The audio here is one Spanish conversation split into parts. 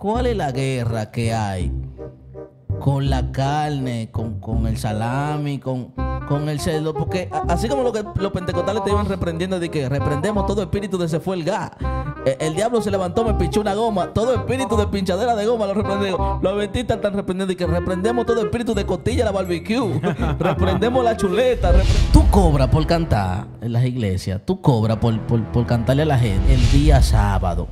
¿Cuál es la guerra que hay con la carne, con, el salami, con, con el cerdo? Porque así como los pentecostales te iban reprendiendo de que reprendemos todo espíritu de se fue el gas. Eh, el, diablo se levantó, me pinchó una goma. Todo espíritu de pinchadera de goma lo reprendió, Los adventistas están reprendiendo de que reprendemos todo espíritu de costilla la barbecue. reprendemos la chuleta. tú cobras por cantar en las iglesias. Tú cobras por, por, por cantarle a la gente el día sábado.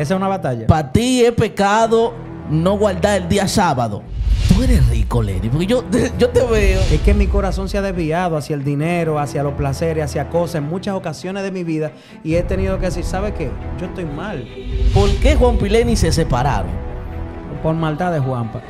Esa es una batalla. Para ti es pecado no guardar el día sábado. Tú eres rico, Lenny, porque yo, yo te veo. Es que mi corazón se ha desviado hacia el dinero, hacia los placeres, hacia cosas en muchas ocasiones de mi vida y he tenido que decir, ¿sabes qué? Yo estoy mal. ¿Por qué Juan Pileni se separaron? Por maldad de Juanpa.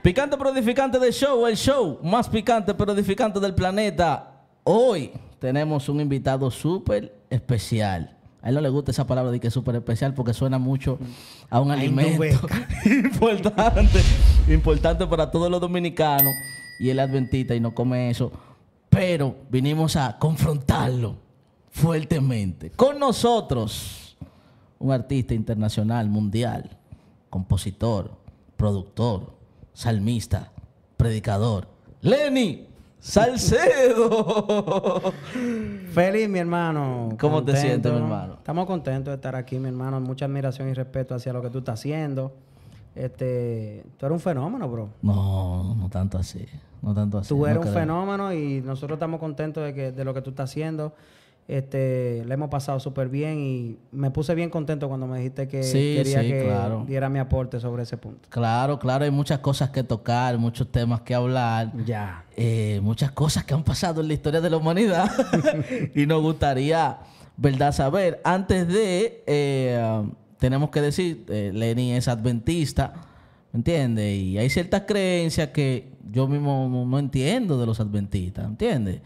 Picante pero edificante del show, el show más picante pero del planeta. Hoy tenemos un invitado súper especial. A él no le gusta esa palabra de que es súper especial porque suena mucho a un alimento importante, importante para todos los dominicanos. Y él es adventista y no come eso. Pero vinimos a confrontarlo fuertemente. Con nosotros, un artista internacional, mundial, compositor, productor, salmista, predicador. Lenny Salcedo. Feliz, mi hermano. ¿Cómo te sientes, mi hermano? Estamos contentos de estar aquí, mi hermano. Mucha admiración y respeto hacia lo que tú estás haciendo. Este, tú eres un fenómeno, bro. No, no tanto así. No tanto así. Tú eres un fenómeno y nosotros estamos contentos de, que, de lo que tú estás haciendo. Este, la hemos pasado súper bien y me puse bien contento cuando me dijiste que quería que diera mi aporte sobre ese punto. Claro, claro, hay muchas cosas que tocar, muchos temas que hablar. Ya. Eh, muchas cosas que han pasado en la historia de la humanidad y nos gustaría, ¿verdad?, saber. Antes de, eh, tenemos que decir, eh, Lenny es adventista, ¿me entiendes? Y hay ciertas creencias que yo mismo no entiendo de los adventistas, ¿entiendes?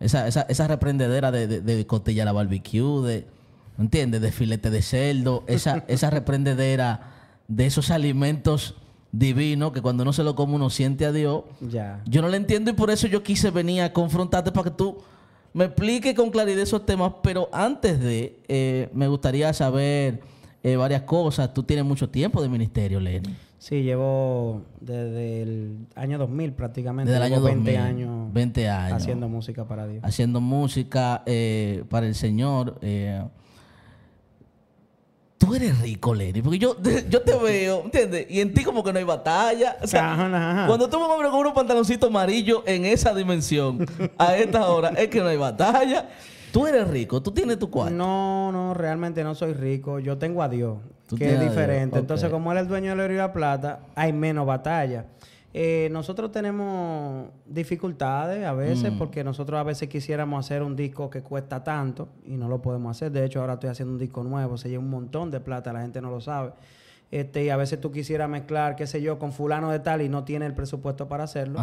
esa, reprendedera de, de, a la barbecue, de, ¿entiendes? De filete de cerdo, esa, esa reprendedera de esos alimentos divinos que cuando uno se lo come uno siente a Dios. Ya. Yo no lo entiendo y por eso yo quise venir a confrontarte para que tú me expliques con claridad esos temas. Pero antes de, eh, me gustaría saber eh, varias cosas. Tú tienes mucho tiempo de ministerio, Lenny. Sí, llevo desde el año 2000 prácticamente. Desde el año 20 años. 20 años. Haciendo música para Dios. Haciendo música eh, para el Señor. Eh. Tú eres rico, Lenny, porque yo, yo te veo, ¿entiendes? Y en ti como que no hay batalla. cuando tú me compras con un pantaloncito amarillo en esa dimensión, a esta hora, es que no hay batalla. Tú eres rico, tú tienes tu cuarto. No, no, realmente no soy rico. Yo tengo a Dios, que es diferente. Entonces, como él es dueño de la y plata, hay menos batalla. Eh, nosotros tenemos dificultades a veces mm. porque nosotros a veces quisiéramos hacer un disco que cuesta tanto y no lo podemos hacer. De hecho, ahora estoy haciendo un disco nuevo, se lleva un montón de plata, la gente no lo sabe. Este, y a veces tú quisieras mezclar, qué sé yo, con fulano de tal y no tiene el presupuesto para hacerlo.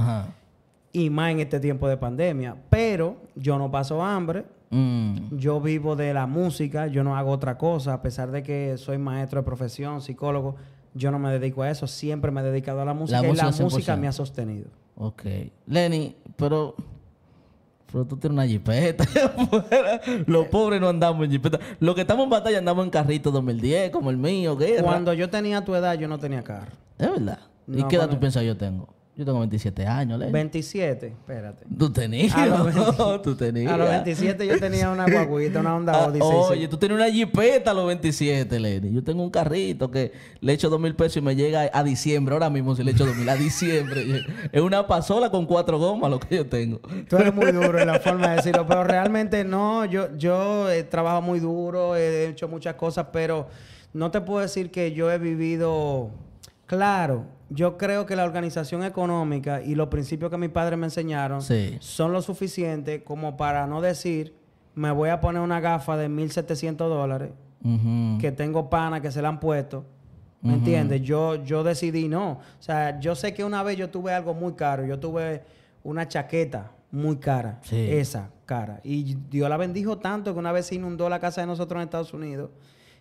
Y más en este tiempo de pandemia. Pero yo no paso hambre, Mm. Yo vivo de la música, yo no hago otra cosa, a pesar de que soy maestro de profesión, psicólogo, yo no me dedico a eso, siempre me he dedicado a la música y la música me ha sostenido. Ok. Lenny, pero pero tú tienes una jipeta. Los eh. pobres no andamos en jipeta. Los que estamos en batalla andamos en carrito 2010, como el mío, Cuando yo tenía tu edad, yo no tenía carro. ¿Es verdad? ¿Y qué edad tú piensas yo tengo? Yo tengo 27 años, Lenny. 27, espérate. Tú tenías. A los, ¿Tú tenías? A los 27 yo tenía una guaguita, una Honda ah, Odyssey. oye, tú tenías una jipeta a los 27, Lenny. Yo tengo un carrito que le echo 2 mil pesos y me llega a diciembre. Ahora mismo si le echo 2 mil, a diciembre. es una pasola con cuatro gomas lo que yo tengo. Tú eres muy duro en la forma de decirlo, pero realmente no. Yo, yo he eh, trabajado muy duro, he hecho muchas cosas, pero no te puedo decir que yo he vivido... Claro, yo creo que la organización económica y los principios que mis padres me enseñaron son lo suficiente como para no decir, me voy a poner una gafa de 1.700 dólares, que tengo pana que se la han puesto. ¿Me entiendes? Yo, yo decidí no. O sea, yo sé que una vez yo tuve algo muy caro. Yo tuve una chaqueta muy cara. Esa cara. Y Dios la bendijo tanto que una vez se inundó la casa de nosotros en Estados Unidos.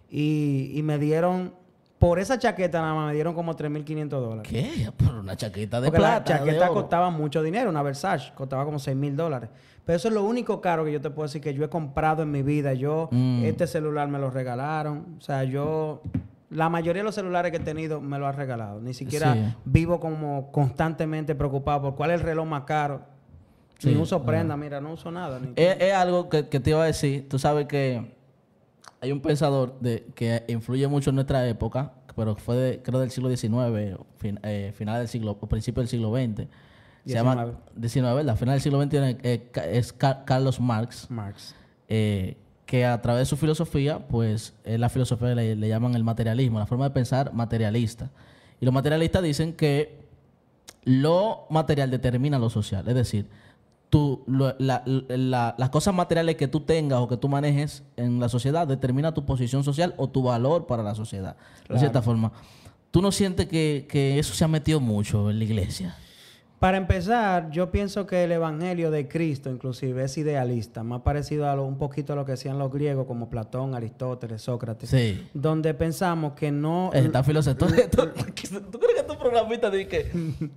Y, y me dieron por esa chaqueta nada más me dieron como 3.500 dólares. ¿Qué? Por una chaqueta de Porque La chaqueta costaba mucho dinero, una Versace, costaba como 6.000 dólares. Pero eso es lo único caro que yo te puedo decir que yo he comprado en mi vida. Yo, mm. este celular me lo regalaron. O sea, yo. La mayoría de los celulares que he tenido me lo han regalado. Ni siquiera vivo como constantemente preocupado por cuál es el reloj más caro. Sin Ni uso prenda, mira, no uso nada. Es, algo que, que te iba a decir. Tú sabes que hay un pensador de, que influye mucho en nuestra época, pero fue creo del siglo XIX, eh, final del siglo, o principio del siglo XX. Se llama XIX, ¿verdad? Final del siglo XX eh, es Carlos Marx. Marx. Eh, que a través de su filosofía, pues la filosofía le llaman el materialismo, la forma de pensar materialista. Y los materialistas dicen que lo material determina lo social, es decir, las cosas materiales que tú tengas o que tú manejes en la sociedad determina tu posición social o tu valor para la sociedad, de cierta forma. ¿Tú no sientes que, que eso se ha metido mucho en la iglesia? Para empezar, yo pienso que el Evangelio de Cristo inclusive es idealista, más parecido a un poquito a lo que decían los griegos como Platón, Aristóteles, Sócrates, sí. donde pensamos que no... Eh, está filosofía. ¿Tú, crees que tu programista dice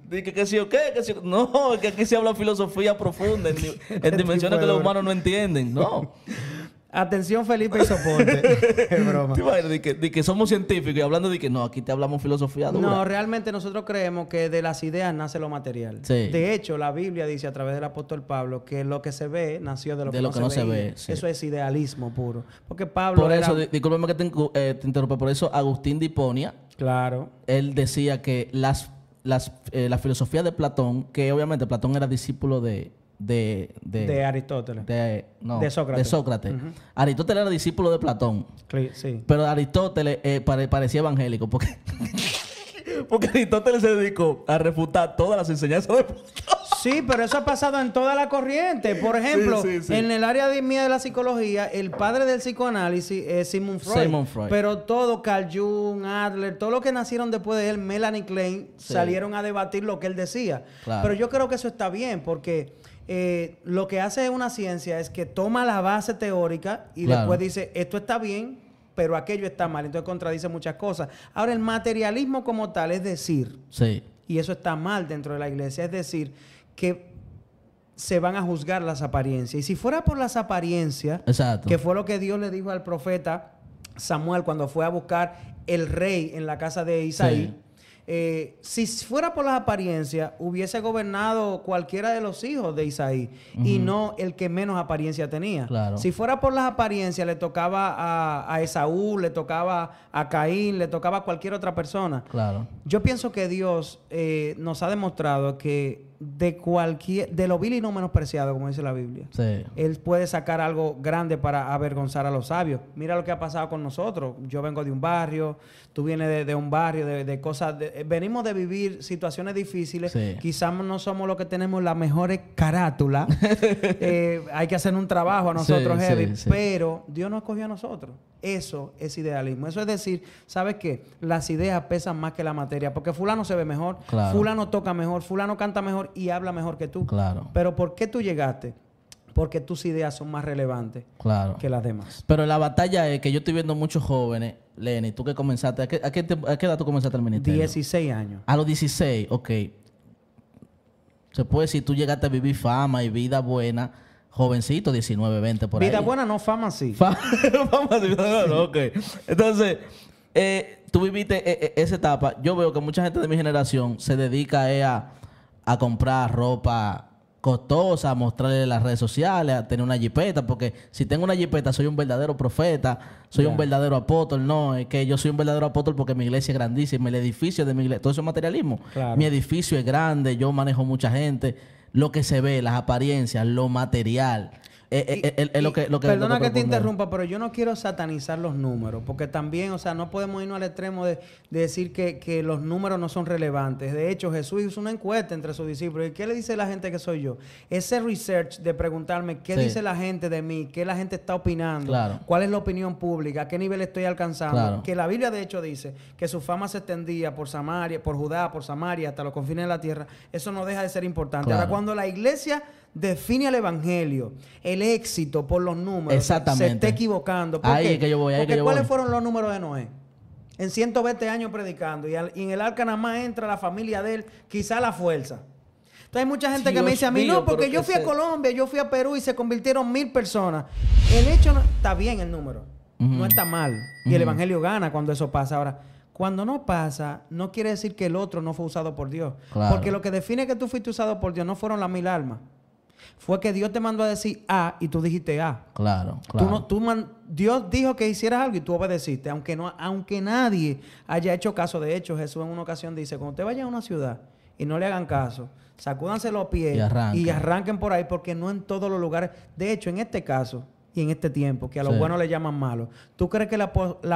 que, que, sí o qué? Que sí? no, que aquí se habla filosofía profunda en dimensiones que los humanos no entienden, no. Atención Felipe y soporte. es broma. ¿Te De que, somos científicos y hablando de que no, aquí te hablamos filosofía dura. No, realmente nosotros creemos que de las ideas nace lo material. De hecho, la Biblia dice a través del apóstol Pablo que lo que se ve nació de lo, que, no se, ve. Eso es idealismo puro. Porque Pablo Por eso, que te, eh, por eso Agustín de Hiponia... Claro. Él decía que las, las eh, la filosofía de Platón, que obviamente Platón era discípulo de, de, de, Aristóteles. De, no, de Sócrates. Aristóteles era discípulo de Platón. Sí. Pero Aristóteles eh, parecía evangélico porque, porque Aristóteles se dedicó a refutar todas las enseñanzas de Platón. Sí, pero eso ha pasado en toda la corriente. Por ejemplo, en el área de mía de la psicología, el padre del psicoanálisis es Simon Freud. Simon Freud. Pero todo, Carl Jung, Adler, todos los que nacieron después de él, Melanie Klein, salieron a debatir lo que él decía. Pero yo creo que eso está bien porque eh, lo que hace una ciencia es que toma la base teórica y después dice, esto está bien, pero aquello está mal. Entonces contradice muchas cosas. Ahora, el materialismo como tal es decir, y eso está mal dentro de la iglesia, es decir, que se van a juzgar las apariencias. Y si fuera por las apariencias, que fue lo que Dios le dijo al profeta Samuel cuando fue a buscar el rey en la casa de Isaí, eh, si fuera por las apariencias, hubiese gobernado cualquiera de los hijos de Isaí y no el que menos apariencia tenía. Si fuera por las apariencias, le tocaba a, Esaú, le tocaba a Caín, le tocaba a cualquier otra persona. Claro. Yo pienso que Dios eh, nos ha demostrado que de cualquier, de lo vil y no menospreciado, como dice la Biblia. Él puede sacar algo grande para avergonzar a los sabios. Mira lo que ha pasado con nosotros. Yo vengo de un barrio, tú vienes de, un barrio, de, de cosas. venimos de vivir situaciones difíciles. Quizás no somos los que tenemos las mejores carátulas. Eh, hay que hacer un trabajo a nosotros, Pero Dios nos escogió a nosotros. Eso es idealismo. Eso es decir, ¿sabes qué? Las ideas pesan más que la materia. Porque fulano se ve mejor, fulano toca mejor, fulano canta mejor y habla mejor que tú. Pero ¿por qué tú llegaste? Porque tus ideas son más relevantes que las demás. Pero la batalla es que yo estoy viendo muchos jóvenes. Lenny, tú que comenzaste, ¿a qué, a edad tú comenzaste el ministerio? 16 años. A los 16, ok. Se puede decir, tú llegaste a vivir fama y vida buena jovencito, 19, 20 por ahí. Vida buena, no fama, sí. fama, sí. ok. Entonces, eh, tú viviste eh, eh, esa etapa. Yo veo que mucha gente de mi generación se dedica a, comprar ropa costosa, a mostrarle las redes sociales, a tener una jipeta, porque si tengo una jipeta soy un verdadero profeta, soy un verdadero apóstol, no, es que yo soy un verdadero apóstol porque mi iglesia es grandísima, el edificio de mi iglesia, todo eso es materialismo, mi edificio es grande, yo manejo mucha gente, lo que se ve, las apariencias, lo material, eh, eh, eh, lo que, perdona que, te interrumpa, pero yo no quiero satanizar los números, porque también, o sea, no podemos irnos al extremo de, decir que, los números no son relevantes. De hecho, Jesús hizo una encuesta entre sus discípulos. ¿Y qué le dice la gente que soy yo? Ese research de preguntarme qué dice la gente de mí, qué la gente está opinando, cuál es la opinión pública, a qué nivel estoy alcanzando. Que la Biblia, de hecho, dice que su fama se extendía por Samaria, por Judá, por Samaria, hasta los confines de la tierra. Eso no deja de ser importante. Ahora, cuando la iglesia define al evangelio, el éxito por los números, Exactamente. se está equivocando. ahí que yo voy, Porque ¿cuáles fueron los números de Noé? En 120 años predicando y, en el arca nada más entra la familia de él, quizá la fuerza. Entonces hay mucha gente que me dice a mí, no, porque yo fui a Colombia, yo fui a Perú y se convirtieron mil personas. El hecho está bien el número, no está mal. Y el Evangelio gana cuando eso pasa. Ahora, cuando no pasa, no quiere decir que el otro no fue usado por Dios. Porque lo que define que tú fuiste usado por Dios no fueron las mil almas fue que Dios te mandó a decir A y tú dijiste A. Claro, claro. Dios dijo que hicieras algo y tú obedeciste, aunque, no, aunque nadie haya hecho caso. De hecho, Jesús en una ocasión dice, cuando te vaya a una ciudad y no le hagan caso, sacúdanse los pies y, y arranquen por ahí, porque no en todos los lugares. De hecho, en este caso, y en este tiempo, que a los buenos le llaman malos. ¿Tú crees que la,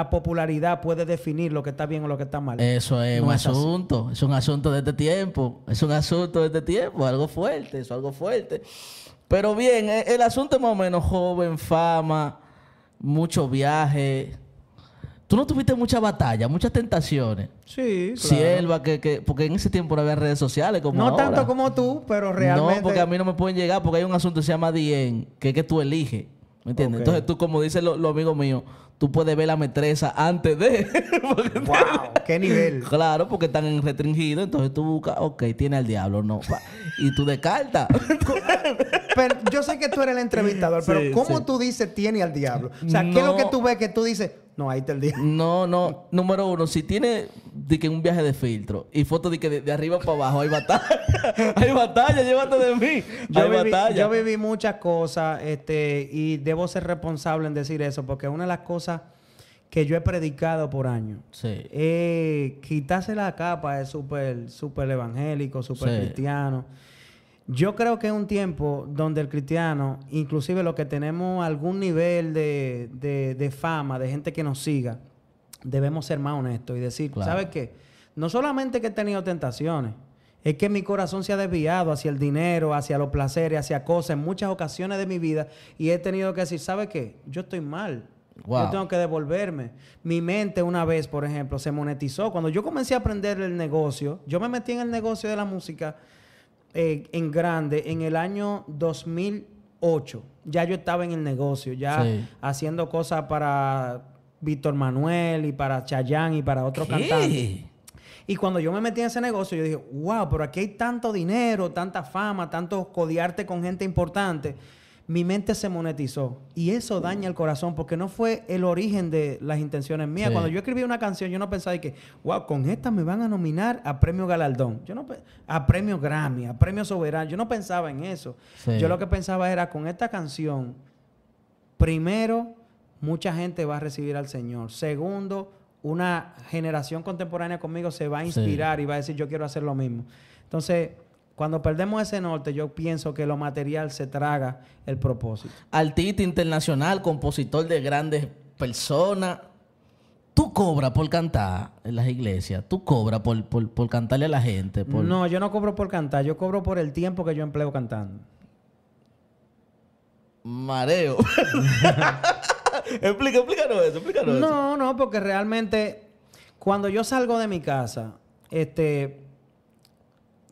popularidad puede definir lo que está bien o lo que está mal? Eso es un asunto, es un asunto de este tiempo, es un asunto de este tiempo, algo fuerte, eso algo fuerte. Pero bien, e, el, asunto es más o menos joven, fama, mucho viaje. Tú no tuviste Muchas batalla, muchas tentaciones. Sí, claro. que, que, porque en ese tiempo no había redes sociales como No tanto como tú, pero realmente... No, porque a mí no me pueden llegar porque hay un asunto que se llama Dien, que es que tú eliges. ¿Me entiendes? Entonces tú, como dice los lo amigo mío, tú puedes ver la metresa antes de... ¡Wow! ¡Qué nivel! Claro, porque están restringido. Entonces tú buscas, ok, tiene al diablo, no. y tú descartas. pero yo sé que tú eres el entrevistador, pero ¿cómo tú dices tiene al diablo? O sea, ¿qué es lo que tú ves que tú dices? No, ahí está el diablo. No, no. Número uno, si tiene de que un viaje de filtro y fotos de que de, arriba para abajo hay batalla. hay batalla, llévate de mí. Yo hay viví, Yo viví muchas cosas este, y debo ser responsable en decir eso porque una de las cosas que yo he predicado por años sí. quitarse la capa es súper super evangélico, súper cristiano. Yo creo que es un tiempo donde el cristiano, inclusive los que tenemos algún nivel de, de, de fama, de gente que nos siga, debemos ser más honestos y decir, ¿sabes qué? No solamente que he tenido tentaciones, es que mi corazón se ha desviado hacia el dinero, hacia los placeres, hacia cosas en muchas ocasiones de mi vida y he tenido que decir, ¿sabes qué? Yo estoy mal. Yo tengo que devolverme. Mi mente una vez, por ejemplo, se monetizó. Cuando yo comencé a aprender el negocio, yo me metí en el negocio de la música eh, en grande en el año 2008. Ya yo estaba en el negocio, ya haciendo cosas para Víctor Manuel y para Chayanne y para otros cantantes. Y cuando yo me metí en ese negocio, yo dije, wow, pero aquí hay tanto dinero, tanta fama, tanto codiarte con gente importante. Mi mente se monetizó. Y eso mm. daña el corazón porque no fue el origen de las intenciones mías. Cuando yo escribí una canción, yo no pensaba que, wow, con esta me van a nominar a premio galardón. Yo no a premio Grammy, a premio soberano. Yo no pensaba en eso. Yo lo que pensaba era, con esta canción, primero mucha gente va a recibir al Señor. Segundo, una generación contemporánea conmigo se va a inspirar y va a decir, yo quiero hacer lo mismo. Entonces, cuando perdemos ese norte, yo pienso que lo material se traga el propósito. Artista internacional, compositor de grandes personas. Tú cobras por cantar en las iglesias, tú cobras por, por, cantarle a la gente. No, yo no cobro por cantar, yo cobro por el tiempo que yo empleo cantando. Mareo. Explica, explícanos eso, explícanos no, eso. No, no, porque realmente cuando yo salgo de mi casa, este,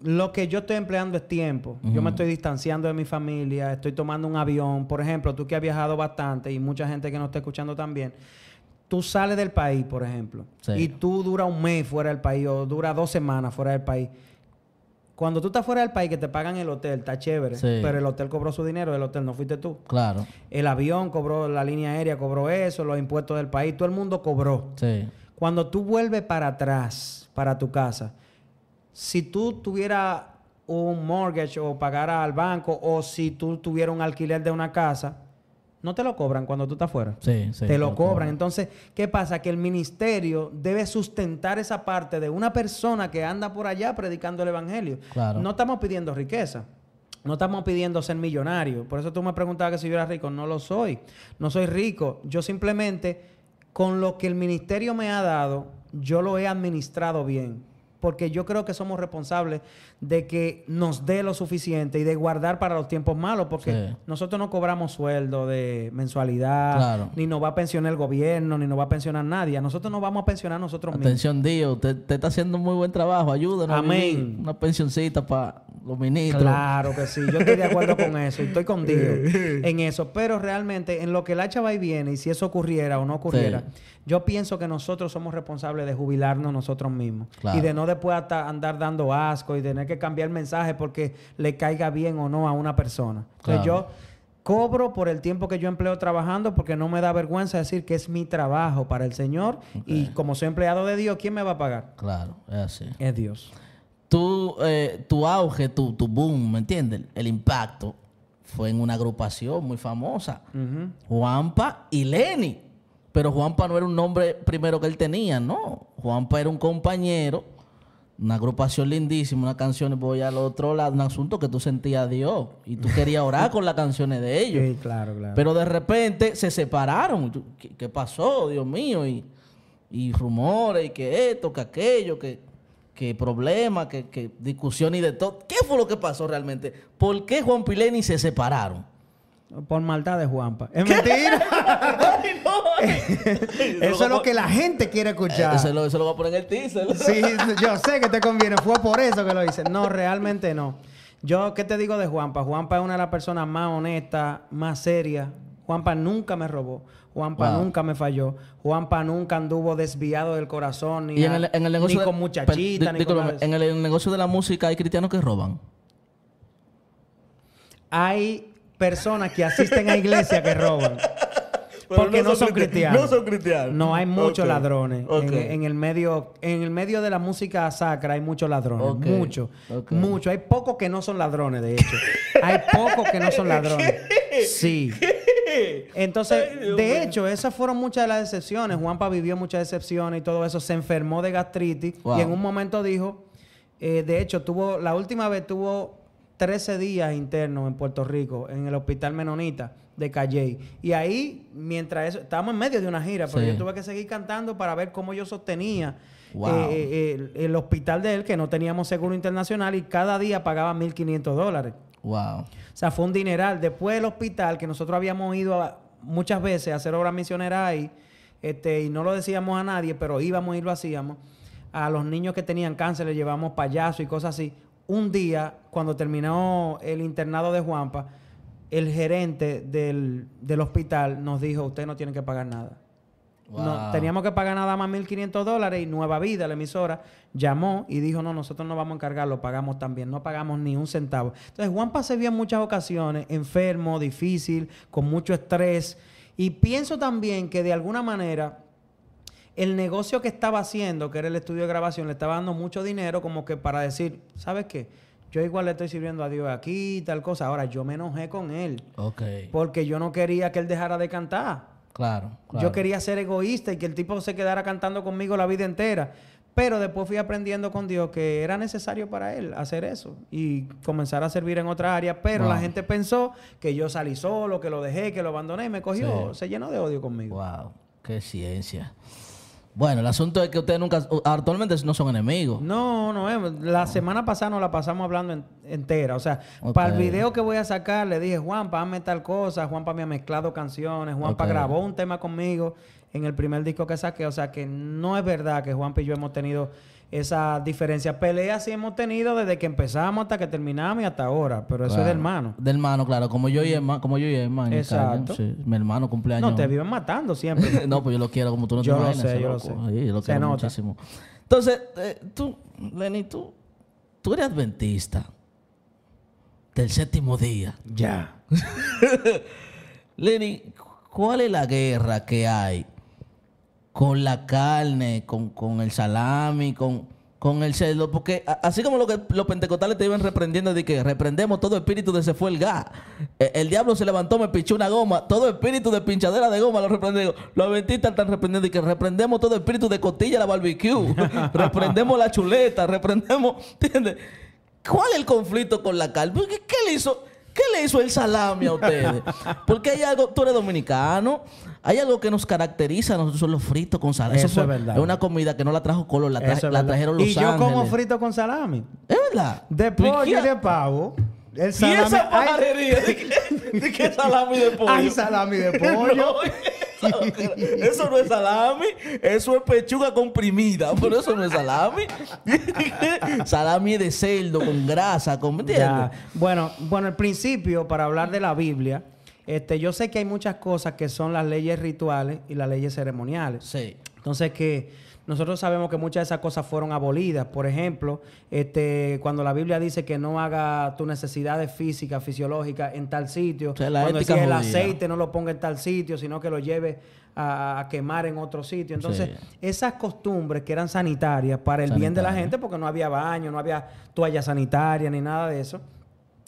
lo que yo estoy empleando es tiempo. Yo me estoy distanciando de mi familia, estoy tomando un avión. Por ejemplo, tú que has viajado bastante y mucha gente que nos está escuchando también. Tú sales del país, por ejemplo, y tú dura un mes fuera del país o dura dos semanas fuera del país. Cuando tú estás fuera del país, que te pagan el hotel, está chévere. Pero el hotel cobró su dinero, el hotel no fuiste tú. Claro. El avión cobró, la línea aérea cobró eso, los impuestos del país, todo el mundo cobró. Sí. Cuando tú vuelves para atrás, para tu casa, si tú tuvieras un mortgage o pagara al banco, o si tú tuvieras un alquiler de una casa, no te lo cobran cuando tú estás fuera. Sí, sí. Te lo cobran. Entonces, ¿qué pasa? Que el ministerio debe sustentar esa parte de una persona que anda por allá predicando el evangelio. No estamos pidiendo riqueza. No estamos pidiendo ser millonario. Por eso tú me preguntabas que si yo era rico. No lo soy. No soy rico. Yo simplemente, con lo que el ministerio me ha dado, yo lo he administrado bien porque yo creo que somos responsables de que nos dé lo suficiente y de guardar para los tiempos malos, porque nosotros no cobramos sueldo de mensualidad, ni nos va a pensionar el gobierno, ni nos va a pensionar nadie. nosotros nos vamos a pensionar nosotros mismos. Atención, Dios, Usted está haciendo muy buen trabajo, Ayúdenos. Amén. una pensioncita para los ministros. Claro que sí, yo estoy de acuerdo con eso, y estoy contigo en eso, pero realmente en lo que la chava va y viene, y si eso ocurriera o no ocurriera, yo pienso que nosotros somos responsables de jubilarnos nosotros mismos y de no después andar dando asco y tener que cambiar el mensaje porque le caiga bien o no a una persona. Entonces yo cobro por el tiempo que yo empleo trabajando porque no me da vergüenza decir que es mi trabajo para el Señor y como soy empleado de Dios, ¿quién me va a pagar? Claro, es así. Es Dios tu, eh, tu auge, tu, tu, boom, ¿me entiendes? El impacto fue en una agrupación muy famosa, Juanpa y Lenny. Pero Juanpa no era un nombre primero que él tenía, no. Juanpa era un compañero, una agrupación lindísima, una canción, voy al otro lado, un asunto que tú sentías Dios y tú querías orar con las canciones de ellos. Sí, claro, claro. Pero de repente se separaron. ¿Qué, pasó, Dios mío? Y, y rumores, y que esto, que aquello, que que problema, que, discusión y de todo. ¿Qué fue lo que pasó realmente? ¿Por qué Juan Pileni se separaron? Por maldad de Juanpa. Es mentira. eso es lo que la gente quiere escuchar. Eso lo, eso va a poner en el teaser. sí, yo sé que te conviene. Fue por eso que lo hice. No, realmente no. Yo, ¿qué te digo de Juanpa? Juanpa es una de las personas más honestas, más serias, Juanpa nunca me robó. Juanpa nunca me falló. Juanpa nunca anduvo desviado del corazón ni, ¿Y en ni con En el negocio de la música hay cristianos que roban. Hay personas que asisten a iglesia que roban. Porque no, son, cristianos. No son cristianos. No, hay muchos ladrones. En, el medio, en el medio de la música sacra hay muchos ladrones. Muchos. Hay pocos que no son ladrones, de hecho. hay pocos que no son ladrones. Sí. Entonces, de hecho, esas fueron muchas de las excepciones. Juanpa vivió muchas excepciones y todo eso. Se enfermó de gastritis y en un momento dijo, eh, de hecho, tuvo la última vez tuvo 13 días internos en Puerto Rico, en el hospital Menonita de Calle. Y ahí, mientras eso, estábamos en medio de una gira, pero yo tuve que seguir cantando para ver cómo yo sostenía eh, eh, el, hospital de él, que no teníamos seguro internacional y cada día pagaba 1.500 dólares. Wow. O sea, fue un dineral. Después del hospital, que nosotros habíamos ido muchas veces a hacer obras misioneras ahí, este, y no lo decíamos a nadie, pero íbamos y lo hacíamos. A los niños que tenían cáncer le llevamos payaso y cosas así. Un día, cuando terminó el internado de Juanpa, el gerente del, hospital nos dijo, usted no tienen que pagar nada. No, teníamos que pagar nada más 1.500 dólares y Nueva Vida, la emisora, llamó y dijo, no, nosotros no vamos a encargarlo, pagamos también, no pagamos ni un centavo. Entonces Juan se vio muchas ocasiones enfermo, difícil, con mucho estrés. Y pienso también que de alguna manera el negocio que estaba haciendo, que era el estudio de grabación, le estaba dando mucho dinero como que para decir, ¿sabes qué? yo igual le estoy sirviendo a Dios aquí y tal cosa. Ahora, yo me enojé con él. Ok. Porque yo no quería que él dejara de cantar. Claro, claro. Yo quería ser egoísta y que el tipo se quedara cantando conmigo la vida entera. Pero después fui aprendiendo con Dios que era necesario para él hacer eso y comenzar a servir en otra área. Pero la gente pensó que yo salí solo, que lo dejé, que lo abandoné y me cogió, se llenó de odio conmigo. ¡Wow! ¡Qué ciencia! Bueno, el asunto es que ustedes nunca, actualmente no son enemigos. No, no, eh, la semana pasada nos la pasamos hablando entera. O sea, para el video que voy a sacar le dije, Juanpa, hazme tal cosa, Juanpa me ha mezclado canciones, Juan para grabó un tema conmigo en el primer disco que saqué. O sea que no es verdad que Juan y yo hemos tenido esa diferencia. Peleas sí hemos tenido desde que empezamos hasta que terminamos y hasta ahora, pero eso es de hermano. De hermano, claro, como yo y hermano, como yo y hermano. Exacto. Mi hermano cumpleaños. No, te viven matando siempre. no, pues yo lo quiero como tú no yo te imaginas. yo lo sé, yo lo quiero muchísimo. Entonces, eh, tú, Lenny, tú, tú eres adventista del séptimo día. Ya. Lenny, ¿cuál es la guerra que hay con la carne, con, el salami, con, con el cerdo, porque así como lo que los pentecostales te iban reprendiendo de que reprendemos todo espíritu de se fue el gas, e, el, diablo se levantó, me pinchó una goma, todo espíritu de pinchadera de goma lo reprendió, los adventistas están reprendiendo de que reprendemos todo espíritu de costilla la barbecue, reprendemos la chuleta, reprendemos, ¿entiendes? ¿Cuál es el conflicto con la carne? ¿Qué, le hizo? ¿Qué le hizo el salami a ustedes? Porque hay algo, tú eres dominicano, hay algo que nos caracteriza, nosotros son los fritos con salami. Eso, es verdad. Es una comida que no la trajo Color, la, la trajeron los Y yo como frito con salami. Es verdad. De pollo y de pavo. El salami. ¿Y esa pajarería? ¿De, qué, salami de pollo? Hay salami de pollo. eso no es salami, eso es pechuga comprimida, pero eso no es salami. salami de cerdo con grasa, con, ¿entiendes? Bueno, bueno, al principio, para hablar de la Biblia, este, yo sé que hay muchas cosas que son las leyes rituales y las leyes ceremoniales. Entonces que nosotros sabemos que muchas de esas cosas fueron abolidas. Por ejemplo, este, cuando la Biblia dice que no haga tus necesidades físicas, fisiológicas en tal sitio, cuando el aceite no lo ponga en tal sitio, sino que lo lleve a, quemar en otro sitio. Entonces, esas costumbres que eran sanitarias para el bien de la gente, porque no había baño, no había toalla sanitaria ni nada de eso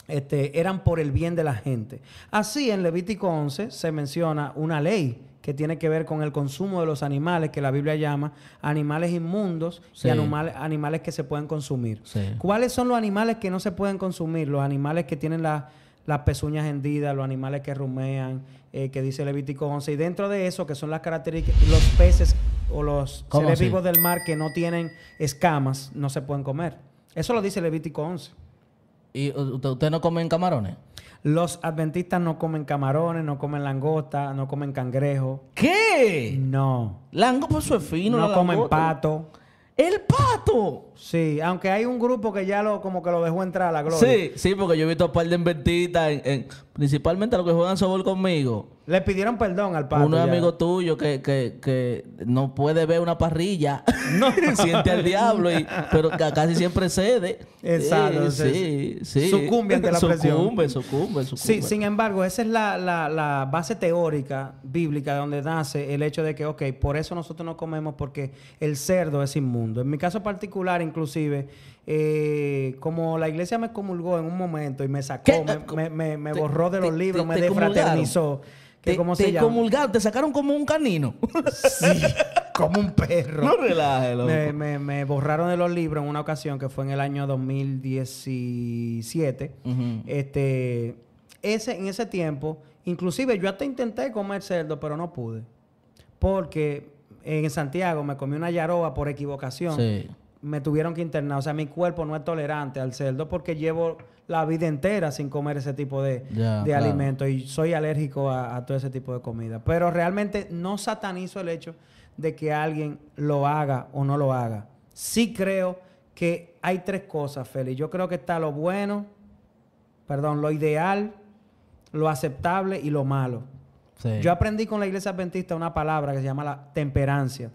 este, eran por el bien de la gente. Así en Levítico 11 se menciona una ley que tiene que ver con el consumo de los animales, que la Biblia llama animales inmundos y animales, que se pueden consumir. ¿Cuáles son los animales que no se pueden consumir? Los animales que tienen las pezuñas hendidas, los animales que rumean, eh, que dice Levítico 11. Y dentro de eso, que son las características, los peces o los seres vivos del mar que no tienen escamas, no se pueden comer. Eso lo dice Levítico 11. ¿Y ustedes no comen camarones? Los adventistas no comen camarones, no comen langosta, no comen cangrejo. ¿Qué? No. Lango, por pues, eso es fino. No comen pato. ¡El pato! Sí, aunque hay un grupo que ya lo como que lo dejó entrar a la gloria. Sí, sí, porque yo he visto un par de adventistas en principalmente a los que juegan softball conmigo. Le pidieron perdón al padre. Uno amigo tuyo que, que, que, no puede ver una parrilla. No. Siente al diablo, y, pero casi siempre cede. Exacto. Eh, sí, sí, Sucumbe ante la presión. Sucumbe, sucumbe, sucumbe. Sí, sin embargo, esa es la, la, la base teórica bíblica donde nace el hecho de que, ok, por eso nosotros no comemos porque el cerdo es inmundo. En mi caso particular, inclusive eh, como la iglesia me comulgó en un momento y me sacó, me, borró de los libros, me desfraternizó. Que ¿Cómo se llama? te sacaron como un canino. como un perro. No relajes, me, borraron de los libros en una ocasión que fue en el año 2017. Este, ese, en ese tiempo, inclusive yo hasta intenté comer cerdo, pero no pude. Porque en Santiago me comí una yaroba por equivocación. Sí me tuvieron que internar. O sea, mi cuerpo no es tolerante al cerdo porque llevo la vida entera sin comer ese tipo de, alimentos y soy alérgico a, todo ese tipo de comida. Pero realmente no satanizo el hecho de que alguien lo haga o no lo haga. Sí creo que hay tres cosas, Félix. Yo creo que está lo bueno, perdón, lo ideal, lo aceptable y lo malo. Yo aprendí con la iglesia adventista una palabra que se llama la temperancia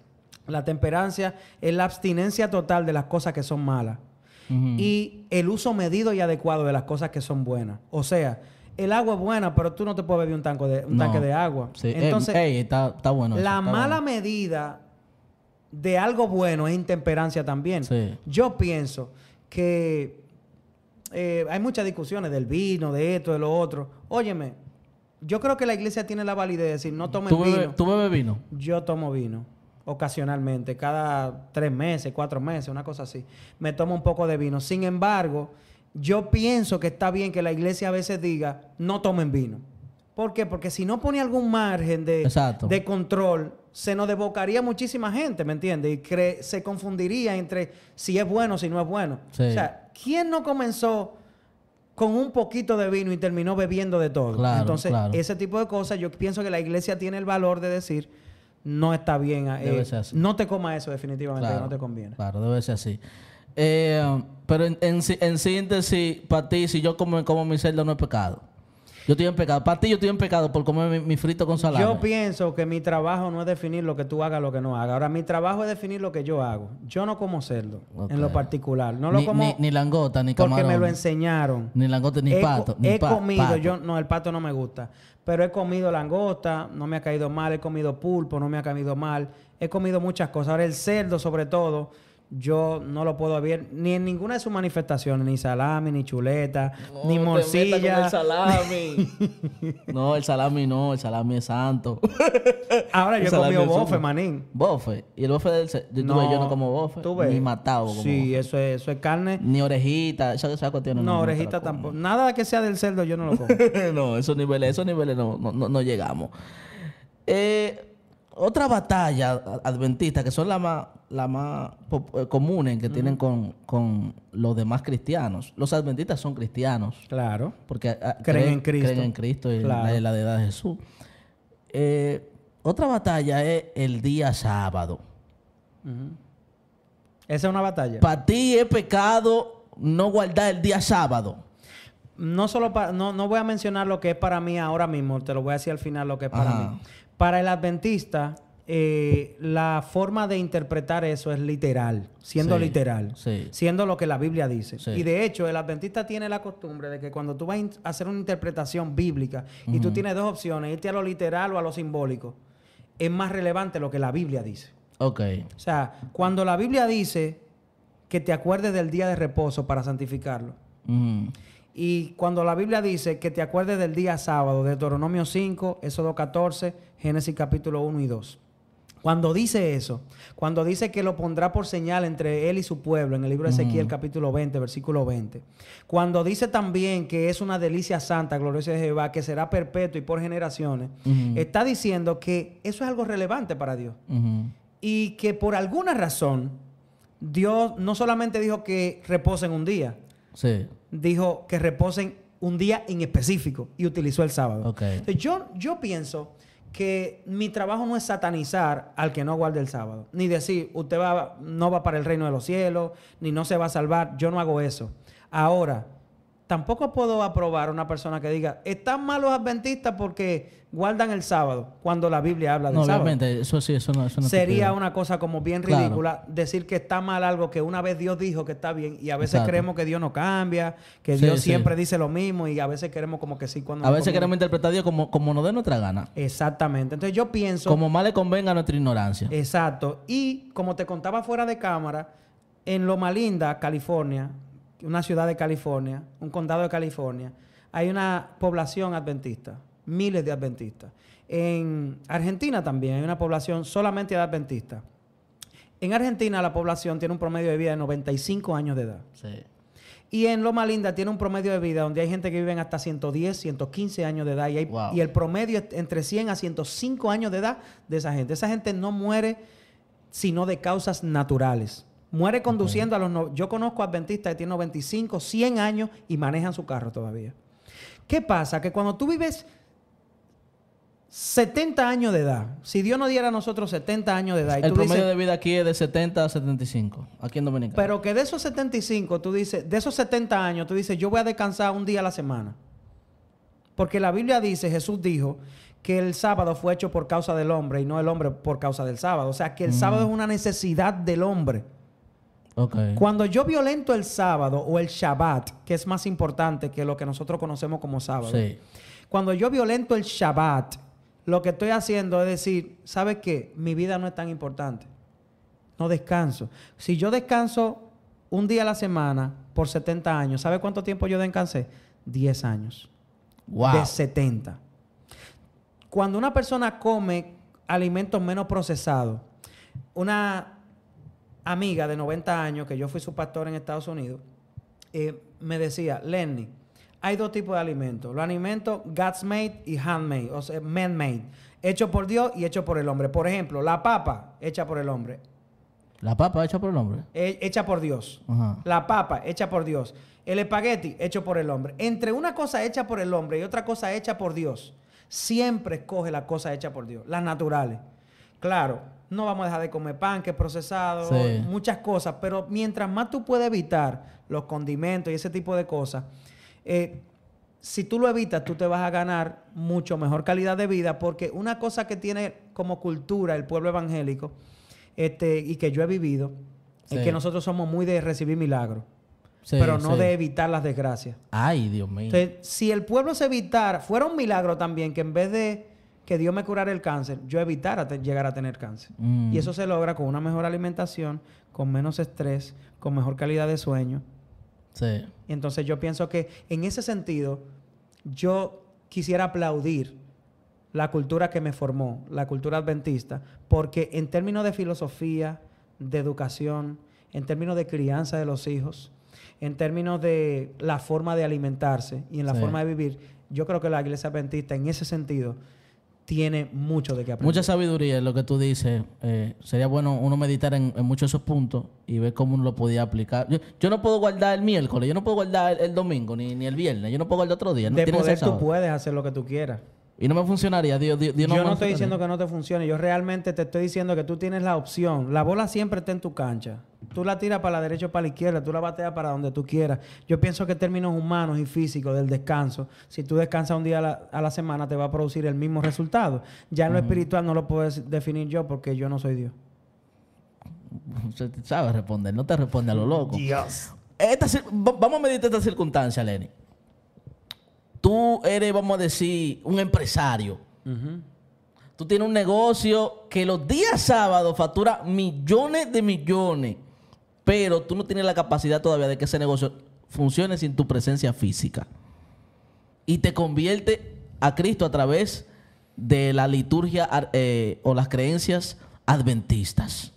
la temperancia es la abstinencia total de las cosas que son malas y el uso medido y adecuado de las cosas que son buenas. O sea, el agua es buena, pero tú no te puedes beber un, tanco de, un tanque de agua. Eh, Entonces, está, bueno la mala medida de algo bueno es intemperancia también. Yo pienso que eh, hay muchas discusiones del vino, de esto, de lo otro. Óyeme, yo creo que la iglesia tiene la validez de decir, no tomes vino. ¿Tú bebes vino? Yo tomo vino ocasionalmente, cada tres meses, cuatro meses, una cosa así. Me tomo un poco de vino. Sin embargo, yo pienso que está bien que la iglesia a veces diga, no tomen vino. ¿Por qué? Porque si no pone algún margen de, control, se nos devocaría muchísima gente, ¿me entiendes? Y se confundiría entre si es bueno o si no es bueno. O sea, ¿quién no comenzó con un poquito de vino y terminó bebiendo de todo? Entonces, ese tipo de cosas, yo pienso que la iglesia tiene el valor de decir, no está bien. Eh, debe No te coma eso definitivamente, no te conviene. Claro, debe ser así. Eh, pero en, en, síntesis, para ti, si yo como, como mi celda no es pecado. Yo estoy en pecado. Para ti, yo estoy en pecado por comer mi, frito con salada. Yo pienso que mi trabajo no es definir lo que tú hagas, lo que no hagas. Ahora, mi trabajo es definir lo que yo hago. Yo no como cerdo, en lo particular. No lo como. Ni, langota, ni camarón. Porque me lo enseñaron. Ni langota, ni pato. he comido, yo. No, el pato no me gusta. Pero he comido langosta, no me ha caído mal. He comido pulpo, no me ha caído mal. He comido muchas cosas. Ahora, el cerdo, sobre todo yo no lo puedo abrir ni en ninguna de sus manifestaciones, ni salami, ni chuleta, ni morcilla. el salami. no, el salami no, el salami es santo. Ahora yo he comido bofe, manín. Bofe. Y el bofe del cerdo? no, yo no como bofe, ni matado Sí, eso es, eso es carne. Ni orejita, esa, esa cuestión no. No, orejita tampoco. Nada que sea del cerdo yo no lo como. no, esos niveles, esos niveles no, no, no llegamos. Eh otra batalla adventista, que son las más, la más eh, comunes que tienen con, los demás cristianos. Los adventistas son cristianos. Claro. Porque ah, creen, en Cristo. Creen en Cristo y la, la deidad de Jesús. Eh, otra batalla es el día sábado. Esa es una batalla. Para ti es pecado no guardar el día sábado. No solo para, no, voy a mencionar lo que es para mí ahora mismo, te lo voy a decir al final lo que es para mí. Para el adventista, eh, la forma de interpretar eso es literal, siendo literal, siendo lo que la Biblia dice. Y de hecho, el adventista tiene la costumbre de que cuando tú vas a hacer una interpretación bíblica y tú tienes dos opciones, irte a lo literal o a lo simbólico, es más relevante lo que la Biblia dice. Ok. O sea, cuando la Biblia dice que te acuerdes del día de reposo para santificarlo, y cuando la Biblia dice que te acuerdes del día sábado, de Deuteronomio 5, Éxodo 14, Génesis capítulo 1 y 2. Cuando dice eso, cuando dice que lo pondrá por señal entre él y su pueblo, en el libro de Ezequiel capítulo 20, versículo 20, cuando dice también que es una delicia santa, gloria de Jehová, que será perpetua y por generaciones, está diciendo que eso es algo relevante para Dios. Y que por alguna razón, Dios no solamente dijo que reposen un día, sí. dijo que reposen un día en específico y utilizó el sábado. Entonces, yo, yo pienso que mi trabajo no es satanizar al que no guarde el sábado, ni decir, usted va, no va para el reino de los cielos, ni no se va a salvar, yo no hago eso. Ahora, tampoco puedo aprobar una persona que diga, están mal los adventistas porque guardan el sábado, cuando la Biblia habla del no, realmente, Obviamente, eso sí, eso no, eso Sería una cosa como bien ridícula decir que está mal algo que una vez Dios dijo que está bien y a veces creemos que Dios no cambia, que Dios siempre dice lo mismo y a veces queremos como que sí cuando... A veces queremos interpretar a Dios como, como nos dé nuestra gana. Exactamente. Entonces yo pienso... Como más le convenga nuestra ignorancia. Exacto. Y como te contaba fuera de cámara, en Loma Linda, California, una ciudad de California, un condado de California, hay una población adventista, miles de adventistas. En Argentina también hay una población solamente de adventistas. En Argentina la población tiene un promedio de vida de 95 años de edad. Sí. Y en Loma Linda tiene un promedio de vida donde hay gente que vive hasta 110, 115 años de edad. Y, y el promedio es entre 100 a 105 años de edad de esa gente. Esa gente no muere sino de causas naturales. Muere conduciendo a los... No... Yo conozco adventistas que tienen 95, 100 años y manejan su carro todavía. ¿Qué pasa? Que cuando tú vives 70 años de edad, si Dios nos diera a nosotros 70 años de edad... promedio de vida aquí es de 70 a 75, aquí en Dominicana. Pero que de esos 75, tú dices, de esos 70 años, tú dices, yo voy a descansar un día a la semana. Porque la Biblia dice, Jesús dijo que el sábado fue hecho por causa del hombre y no el hombre por causa del sábado. O sea, que el mm. sábado es una necesidad del hombre. Cuando yo violento el sábado o el Shabbat, que es más importante que lo que nosotros conocemos como sábado, cuando yo violento el Shabbat, lo que estoy haciendo es decir, ¿sabes qué? Mi vida no es tan importante. No descanso. Si yo descanso un día a la semana por 70 años, ¿sabe cuánto tiempo yo descansé? 10 años. Wow. De 70. Cuando una persona come alimentos menos procesados, una amiga de 90 años, que yo fui su pastor en Estados Unidos, eh, me decía, Lenny, hay dos tipos de alimentos. Los alimentos God's made y handmade, o sea, man-made. Hecho por Dios y hecho por el hombre. Por ejemplo, la papa hecha por el hombre. La papa hecha por el hombre. Eh, hecha por Dios. La papa hecha por Dios. El espagueti hecho por el hombre. Entre una cosa hecha por el hombre y otra cosa hecha por Dios, siempre escoge la cosa hecha por Dios, las naturales. Claro, no vamos a dejar de comer pan, que es procesado, muchas cosas, pero mientras más tú puedes evitar los condimentos y ese tipo de cosas, eh, si tú lo evitas, tú te vas a ganar mucho mejor calidad de vida, porque una cosa que tiene como cultura el pueblo evangélico, este, y que yo he vivido, es que nosotros somos muy de recibir milagros. pero no de evitar las desgracias. Ay, Dios mío. si el pueblo se evitara, fuera un milagro también, que en vez de que Dios me curara el cáncer, yo evitara llegar a tener cáncer. Mm. Y eso se logra con una mejor alimentación, con menos estrés, con mejor calidad de sueño. Sí. entonces yo pienso que en ese sentido, yo quisiera aplaudir la cultura que me formó, la cultura adventista, porque en términos de filosofía, de educación, en términos de crianza de los hijos, en términos de la forma de alimentarse y en la forma de vivir, yo creo que la iglesia adventista en ese sentido tiene mucho de qué aprender. Mucha sabiduría es lo que tú dices. Eh, sería bueno uno meditar en, muchos de esos puntos y ver cómo uno lo podía aplicar. Yo, no puedo guardar el miércoles, yo no puedo guardar el, domingo, ni, ni, el viernes, yo no puedo guardar otro día. No de poder tú puedes hacer lo que tú quieras. Y no me funcionaría. Dios, Dios, Dios no yo no estoy diciendo que no te funcione. Yo realmente te estoy diciendo que tú tienes la opción. La bola siempre está en tu cancha. Tú la tiras para la derecha o para la izquierda. Tú la bateas para donde tú quieras. Yo pienso que términos humanos y físicos del descanso, si tú descansas un día a la, semana, te va a producir el mismo resultado. Ya en lo espiritual no lo puedes definir yo porque yo no soy Dios. Usted sabe responder. No te responde a lo loco. Dios. vamos a medir esta circunstancia, Lenny tú eres, vamos a decir, un empresario. Tú tienes un negocio que los días sábados factura millones de millones, pero tú no tienes la capacidad todavía de que ese negocio funcione sin tu presencia física. Y te convierte a Cristo a través de la liturgia eh, o las creencias adventistas.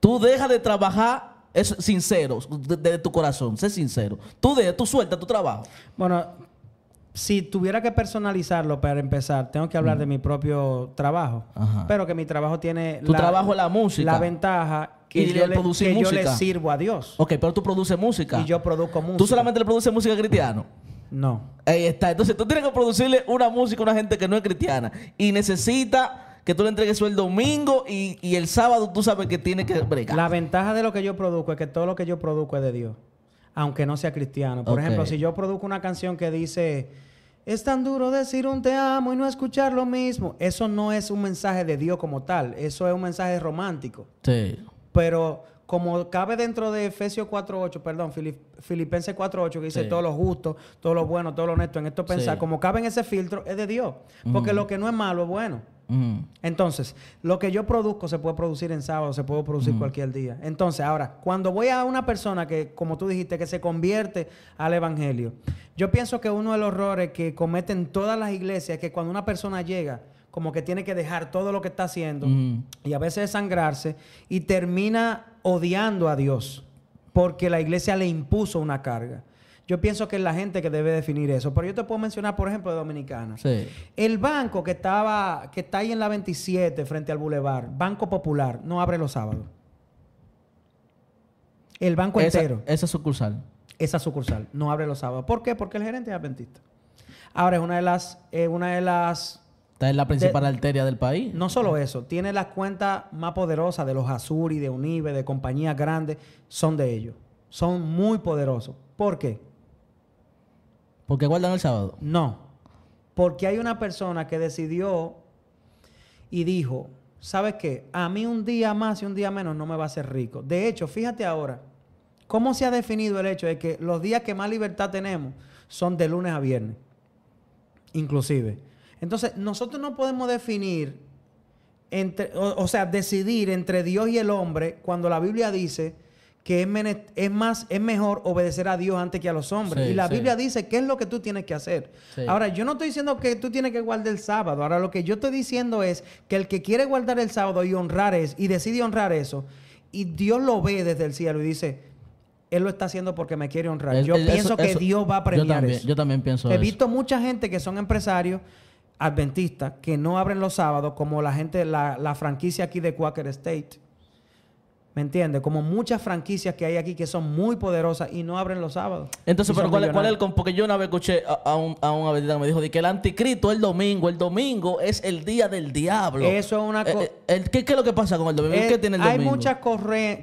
Tú dejas de trabajar es sincero, desde tu corazón, sé sincero. Tú, de, tú suelta tu trabajo. Bueno, si tuviera que personalizarlo para empezar, tengo que hablar de mi propio trabajo. Pero que mi trabajo tiene. Tu la, trabajo la música. La ventaja que, yo, le, que yo le sirvo a Dios. Ok, pero tú produces música. Y yo produzco música. ¿Tú solamente le produces música cristiano? No. Ahí está. Entonces tú tienes que producirle una música a una gente que no es cristiana y necesita que tú le entregues eso el domingo y, el sábado tú sabes que tiene que bregar. La ventaja de lo que yo produzco es que todo lo que yo produzco es de Dios, aunque no sea cristiano. Por ejemplo, si yo produzco una canción que dice, es tan duro decir un te amo y no escuchar lo mismo, eso no es un mensaje de Dios como tal, eso es un mensaje romántico. Sí. Pero como cabe dentro de Efesios 4.8, perdón, Filipenses 4.8, que dice todo lo justo, todo lo bueno, todo lo honesto, en esto pensar, como cabe en ese filtro, es de Dios. Porque lo que no es malo es bueno. Entonces, lo que yo produzco se puede producir en sábado, se puede producir cualquier día. Entonces, ahora, cuando voy a una persona que, como tú dijiste, que se convierte al Evangelio, yo pienso que uno de los errores que cometen todas las iglesias es que cuando una persona llega, como que tiene que dejar todo lo que está haciendo y a veces sangrarse y termina odiando a Dios porque la iglesia le impuso una carga. Yo pienso que es la gente que debe definir eso. Pero yo te puedo mencionar, por ejemplo, de Dominicana. Sí. El banco que estaba, que está ahí en la 27 frente al Boulevard, Banco Popular, no abre los sábados. El banco entero. Esa sucursal. Esa sucursal, no abre los sábados. ¿Por qué? Porque el gerente es adventista. Ahora es una de las, Esta una de las la principal arteria del país. No solo eso, tiene las cuentas más poderosas de los Azuri, de Unive, de compañías grandes, son de ellos. Son muy poderosos. ¿Por qué? ¿Por qué guardan el sábado? No. Porque hay una persona que decidió y dijo, ¿sabes qué? A mí un día más y un día menos no me va a hacer rico. De hecho, fíjate ahora, ¿cómo se ha definido el hecho de que los días que más libertad tenemos son de lunes a viernes? Inclusive. Entonces, nosotros no podemos definir, entre, o sea, decidir entre Dios y el hombre cuando la Biblia dice que es, más, es mejor obedecer a Dios antes que a los hombres. y la Biblia dice qué es lo que tú tienes que hacer. Ahora, yo no estoy diciendo que tú tienes que guardar el sábado. Ahora, lo que yo estoy diciendo es que el que quiere guardar el sábado y honrar es, y decide honrar eso, y Dios lo ve desde el cielo y dice, él lo está haciendo porque me quiere honrar. yo pienso que Dios va a premiar yo también, eso. Yo también pienso He visto mucha gente que son empresarios adventistas que no abren los sábados, como la gente, la, la franquicia aquí de Quaker State ¿Me entiendes? Como muchas franquicias que hay aquí que son muy poderosas y no abren los sábados. Entonces, pero ¿cuál, es el... Porque yo una vez escuché a, un, a que me dijo de que el anticristo es el domingo. El domingo es el día del diablo. Eso es una eh, eh, ¿Qué, es lo que pasa con el domingo? ¿Qué eh, tiene el domingo? Hay muchas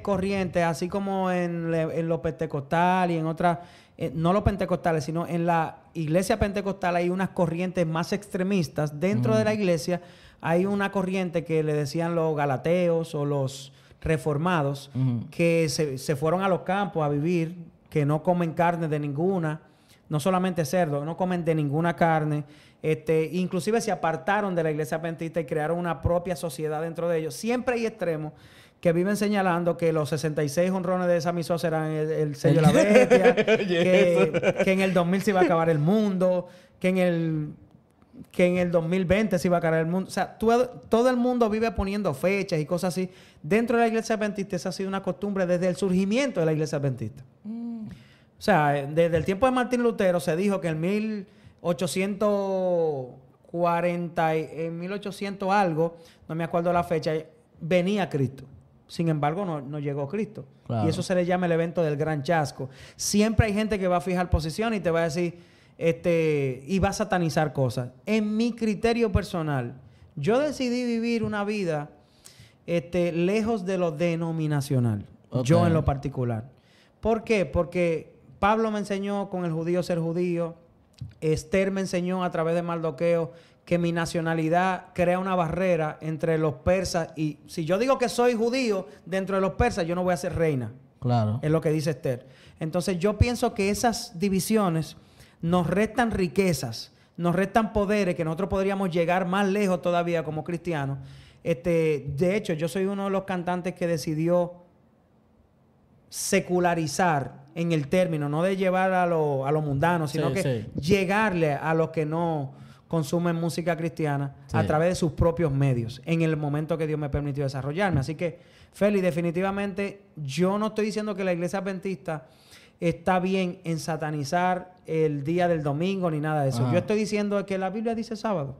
corrientes, así como en, en pentecostal y en otras... no los pentecostales, sino en la iglesia pentecostal hay unas corrientes más extremistas. Dentro de la mm. iglesia hay una corriente que le decían los galateos o los reformados que se, fueron a los campos a vivir, que no comen carne de ninguna, no solamente cerdo, no comen de ninguna carne. Este, inclusive se apartaron de la iglesia adventista y crearon una propia sociedad dentro de ellos. Siempre hay extremos que viven señalando que los 66 honrones de esa misa serán el, sello de la bestia, que, que en el 2000 se va a acabar el mundo, que en el que en el 2020 se iba a caer el mundo. O sea, todo el mundo vive poniendo fechas y cosas así. Dentro de la iglesia adventista esa ha sido una costumbre desde el surgimiento de la iglesia adventista. Mm. O sea, eh, desde el tiempo de Martín Lutero se dijo que en 1840, en 1800 algo, no me acuerdo la fecha, venía Cristo. Sin embargo, no, llegó Cristo. Y eso se le llama el evento del gran chasco. Siempre hay gente que va a fijar posición y te va a decir este, y va a satanizar cosas. En mi criterio personal, yo decidí vivir una vida este, lejos de lo denominacional, yo en lo particular. ¿Por qué? Porque Pablo me enseñó con el judío ser judío, Esther me enseñó a través de Maldoqueo que mi nacionalidad crea una barrera entre los persas y si yo digo que soy judío dentro de los persas, yo no voy a ser reina. Claro. Es lo que dice Esther. Entonces yo pienso que esas divisiones nos restan riquezas, nos restan poderes que nosotros podríamos llegar más lejos todavía como cristianos. Este, de hecho, yo soy uno de los cantantes que decidió secularizar en el término, no de llevar a lo, a mundano, sino que llegarle a los que no consumen música cristiana a través de sus propios medios, en el momento que Dios me permitió desarrollarme. Así que, Feli, definitivamente yo no estoy diciendo que la iglesia adventista está bien en satanizar el día del domingo ni nada de eso. Yo estoy diciendo que la Biblia dice sábado.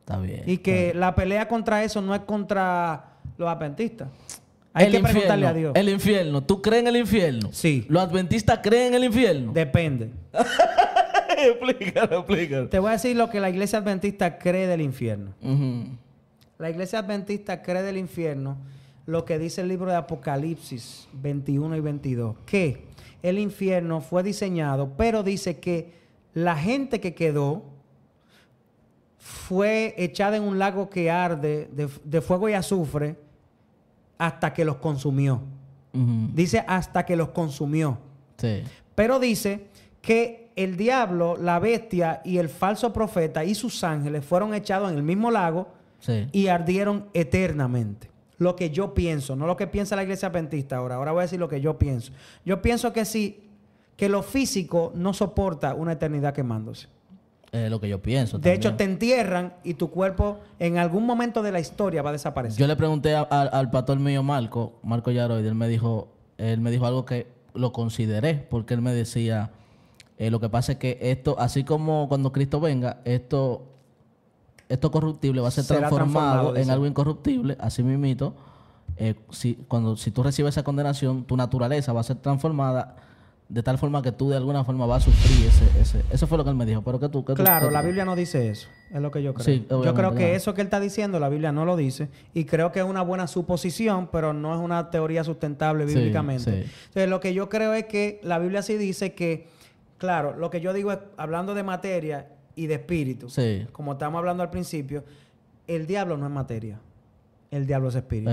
Está bien. Y que la pelea contra eso no es contra los adventistas. Hay que preguntarle a Dios. El infierno. ¿Tú crees en el infierno? Sí. ¿Los adventistas creen en el infierno? Depende. explícalo, explícalo. Te voy a decir lo que la iglesia adventista cree del infierno. La iglesia adventista cree del infierno lo que dice el libro de Apocalipsis 21 y 22. ¿Qué? el infierno fue diseñado, pero dice que la gente que quedó fue echada en un lago que arde de, fuego y azufre hasta que los consumió. Dice hasta que los consumió. Pero dice que el diablo, la bestia y el falso profeta y sus ángeles fueron echados en el mismo lago y ardieron eternamente lo que yo pienso, no lo que piensa la iglesia pentista ahora. Ahora voy a decir lo que yo pienso. Yo pienso que sí, que lo físico no soporta una eternidad quemándose. lo que yo pienso. De hecho, te entierran y tu cuerpo en algún momento de la historia va a desaparecer. Yo le pregunté al pastor mío Marco, Marco Yaroid, él me dijo, él me dijo algo que lo consideré, porque él me decía, eh, lo que pasa es que esto, así como cuando Cristo venga, esto esto corruptible va a ser transformado, en algo incorruptible, así mismito. Eh, si, cuando, si tú recibes esa condenación, tu naturaleza va a ser transformada de tal forma que tú de alguna forma vas a sufrir ese, ese. Eso fue lo que él me dijo. Pero que tú, claro, la Biblia no dice eso. Es lo que yo creo. yo creo que eso que él está diciendo, la Biblia no lo dice. Y creo que es una buena suposición, pero no es una teoría sustentable bíblicamente. Entonces, lo que yo creo es que la Biblia sí dice que, claro, lo que yo digo es, hablando de materia, y de espíritu, sí. como estábamos hablando al principio, el diablo no es materia. El diablo es espíritu.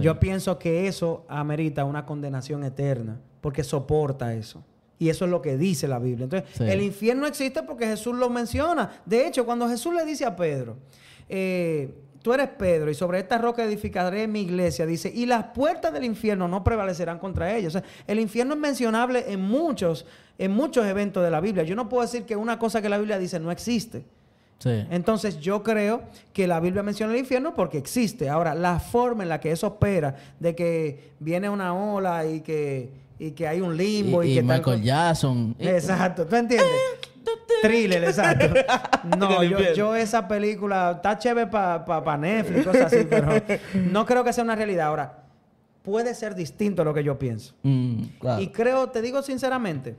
Yo pienso que eso amerita una condenación eterna, porque soporta eso. Y eso es lo que dice la Biblia. Entonces, el infierno existe porque Jesús lo menciona. De hecho, cuando Jesús le dice a Pedro, eh, tú eres Pedro y sobre esta roca edificaré mi iglesia, dice, y las puertas del infierno no prevalecerán contra ellos. O sea, el infierno es mencionable en muchos, en muchos eventos de la Biblia. Yo no puedo decir que una cosa que la Biblia dice no existe. Sí. Entonces yo creo que la Biblia menciona el infierno porque existe. Ahora, la forma en la que eso opera, de que viene una ola y que, que hay un limbo y, y que Michael tal... Jackson. Exacto, ¿tú entiendes? Eh, exacto. No, yo, esa película está chévere para Netflix, cosas así, pero no creo que sea una realidad. Ahora, puede ser distinto a lo que yo pienso. Mm, y creo, te digo sinceramente,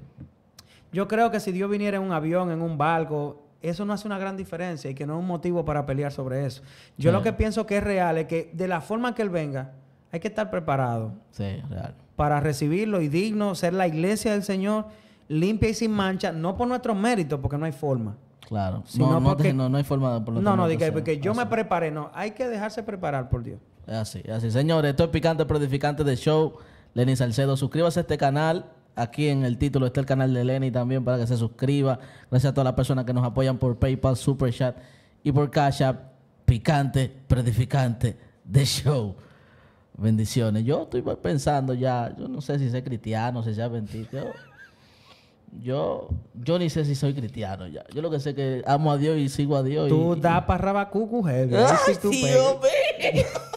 yo creo que si Dios viniera en un avión, en un barco, eso no hace una gran diferencia y que no es un motivo para pelear sobre eso. Yo lo que pienso que es real es que de la forma que Él venga, hay que estar preparado. Para recibirlo y digno, ser la iglesia del Señor limpia y sin mancha, no por nuestros méritos, porque no hay forma. Claro, no, porque... no, hay forma por No, no, que, porque yo me preparé, no, hay que dejarse preparar, por Dios. Así, así. Señores, esto es Picante predificante de Show. Lenny Salcedo, suscríbase a este canal. Aquí en el título está el canal de Lenny también para que se suscriba. Gracias a todas las personas que nos apoyan por PayPal, Super Chat y por Cash App. Picante, predificante de show. Bendiciones. Yo estoy pensando ya, yo no sé si sé cristiano, si sea bendito. Yo, yo ni sé si soy cristiano ya. Yo lo que sé es que amo a Dios y sigo a Dios. Tú y, das para rabacucu, jefe. Ay,